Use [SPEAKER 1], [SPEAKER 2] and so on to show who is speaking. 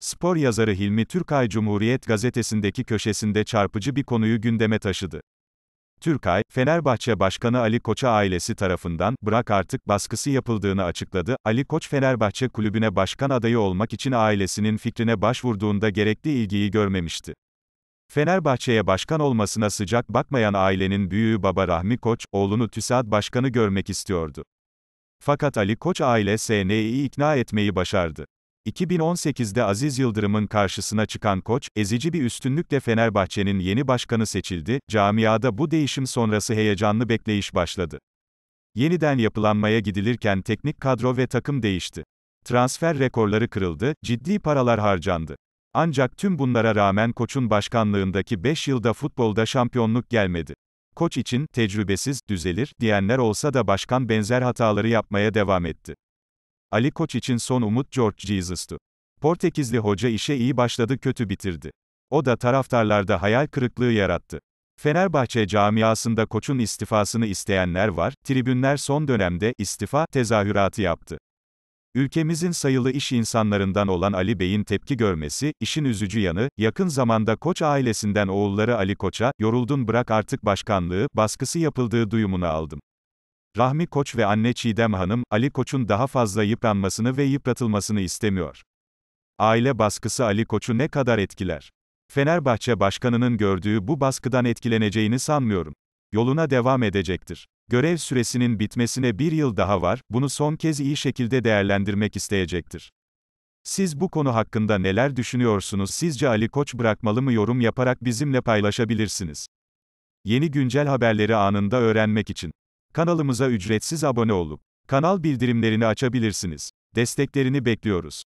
[SPEAKER 1] Spor yazarı Hilmi Türkay Cumhuriyet gazetesindeki köşesinde çarpıcı bir konuyu gündeme taşıdı. Türkay, Fenerbahçe Başkanı Ali Koç'a ailesi tarafından bırak artık baskısı yapıldığını açıkladı. Ali Koç Fenerbahçe kulübüne başkan adayı olmak için ailesinin fikrine başvurduğunda gerekli ilgiyi görmemişti. Fenerbahçe'ye başkan olmasına sıcak bakmayan ailenin büyüğü baba Rahmi Koç, oğlunu TÜSAD başkanı görmek istiyordu. Fakat Ali Koç aile SNE'yi ikna etmeyi başardı. 2018'de Aziz Yıldırım'ın karşısına çıkan koç, ezici bir üstünlükle Fenerbahçe'nin yeni başkanı seçildi, camiada bu değişim sonrası heyecanlı bekleyiş başladı. Yeniden yapılanmaya gidilirken teknik kadro ve takım değişti. Transfer rekorları kırıldı, ciddi paralar harcandı. Ancak tüm bunlara rağmen koçun başkanlığındaki 5 yılda futbolda şampiyonluk gelmedi. Koç için, tecrübesiz, düzelir, diyenler olsa da başkan benzer hataları yapmaya devam etti. Ali Koç için son umut George Jesus'tu. Portekizli hoca işe iyi başladı kötü bitirdi. O da taraftarlarda hayal kırıklığı yarattı. Fenerbahçe camiasında koçun istifasını isteyenler var, tribünler son dönemde istifa tezahüratı yaptı. Ülkemizin sayılı iş insanlarından olan Ali Bey'in tepki görmesi, işin üzücü yanı, yakın zamanda Koç ailesinden oğulları Ali Koç'a, yoruldun bırak artık başkanlığı, baskısı yapıldığı duyumunu aldım. Rahmi Koç ve anne Çiğdem Hanım, Ali Koç'un daha fazla yıpranmasını ve yıpratılmasını istemiyor. Aile baskısı Ali Koç'u ne kadar etkiler? Fenerbahçe başkanının gördüğü bu baskıdan etkileneceğini sanmıyorum. Yoluna devam edecektir. Görev süresinin bitmesine bir yıl daha var, bunu son kez iyi şekilde değerlendirmek isteyecektir. Siz bu konu hakkında neler düşünüyorsunuz? Sizce Ali Koç bırakmalı mı? Yorum yaparak bizimle paylaşabilirsiniz. Yeni güncel haberleri anında öğrenmek için Kanalımıza ücretsiz abone olup kanal bildirimlerini açabilirsiniz. Desteklerini bekliyoruz.